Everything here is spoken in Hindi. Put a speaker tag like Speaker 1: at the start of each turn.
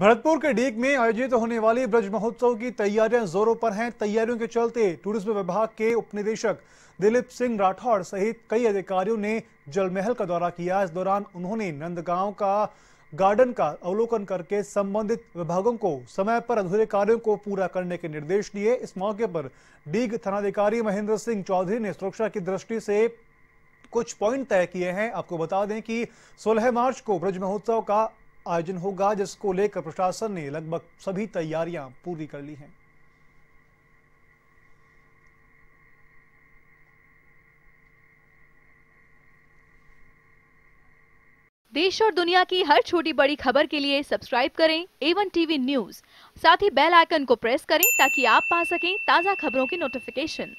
Speaker 1: भरतपुर के डीग में आयोजित होने वाली ब्रज महोत्सव की तैयारियां जोरों पर हैं तैयारियों के चलते टूरिज्म विभाग के उपनिदेशक दिलीप सिंह राठौड़ सहित कई अधिकारियों ने जलमहल का दौरा किया इस दौरान उन्होंने नंदगांव का गार्डन का अवलोकन करके संबंधित विभागों को समय पर अधूरे कार्यों को पूरा करने के निर्देश दिए इस मौके पर डीग थानाधिकारी महेंद्र सिंह चौधरी ने सुरक्षा की दृष्टि से कुछ पॉइंट तय किए हैं आपको बता दें कि 16 मार्च को ब्रज महोत्सव का आयोजन होगा जिसको लेकर प्रशासन ने लगभग सभी तैयारियां पूरी कर ली हैं
Speaker 2: देश और दुनिया की हर छोटी बड़ी खबर के लिए सब्सक्राइब करें एवन टीवी न्यूज साथ ही बेल आइकन को प्रेस करें ताकि आप पा सकें ताजा खबरों की नोटिफिकेशन